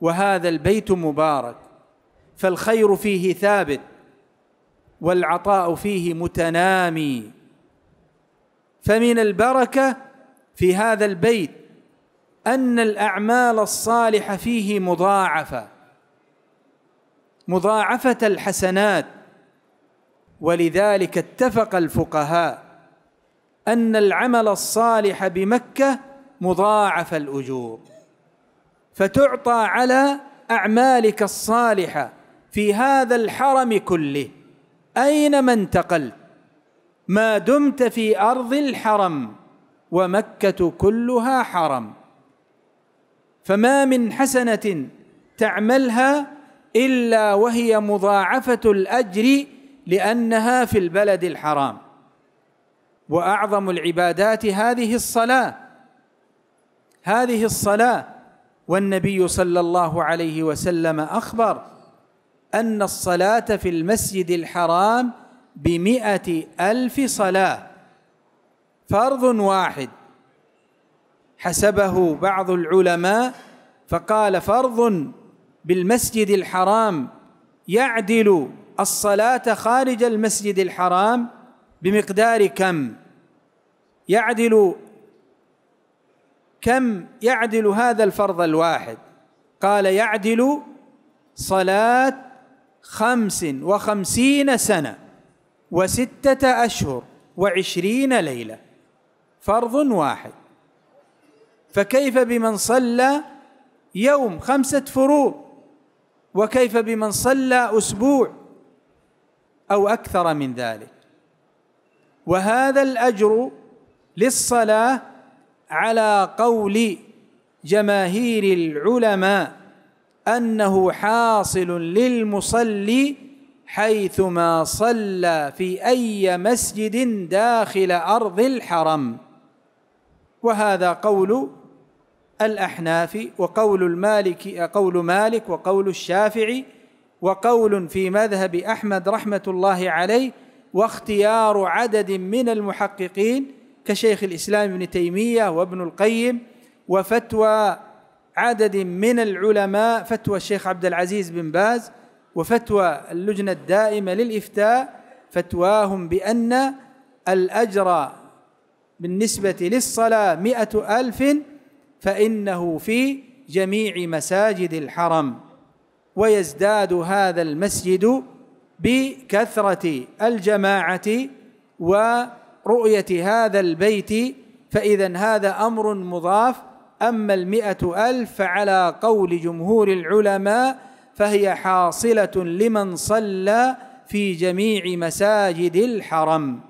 وهذا البيت مبارك فالخير فيه ثابت والعطاء فيه متنامي فمن البركه في هذا البيت ان الاعمال الصالحه فيه مضاعفه مضاعفه الحسنات ولذلك اتفق الفقهاء ان العمل الصالح بمكه مضاعف الاجور فتعطى على اعمالك الصالحه في هذا الحرم كله اينما انتقلت ما دمت في ارض الحرم ومكه كلها حرم فما من حسنه تعملها الا وهي مضاعفه الاجر لانها في البلد الحرام واعظم العبادات هذه الصلاه هذه الصلاه والنبي صلى الله عليه وسلم أخبر أن الصلاة في المسجد الحرام بمئة ألف صلاة فرض واحد حسبه بعض العلماء فقال فرض بالمسجد الحرام يعدل الصلاة خارج المسجد الحرام بمقدار كم يعدل كم يعدل هذا الفرض الواحد قال يعدل صلاة خمس وخمسين سنة وستة أشهر وعشرين ليلة فرض واحد فكيف بمن صلى يوم خمسة فروض وكيف بمن صلى أسبوع أو أكثر من ذلك وهذا الأجر للصلاة على قول جماهير العلماء أنه حاصل للمصلي حيثما صلى في أي مسجد داخل أرض الحرم وهذا قول الأحناف وقول المالك قول مالك وقول الشافعي وقول في مذهب أحمد رحمة الله عليه واختيار عدد من المحققين كشيخ الإسلام ابن تيمية وابن القيم وفتوى عدد من العلماء فتوى الشيخ عبد العزيز بن باز وفتوى اللجنة الدائمة للإفتاء فتواهم بأن الأجر بالنسبة للصلاة مئة ألف فإنه في جميع مساجد الحرم ويزداد هذا المسجد بكثرة الجماعة و رؤية هذا البيت فإذا هذا أمر مضاف أما المئة ألف فعلى قول جمهور العلماء فهي حاصلة لمن صلى في جميع مساجد الحرم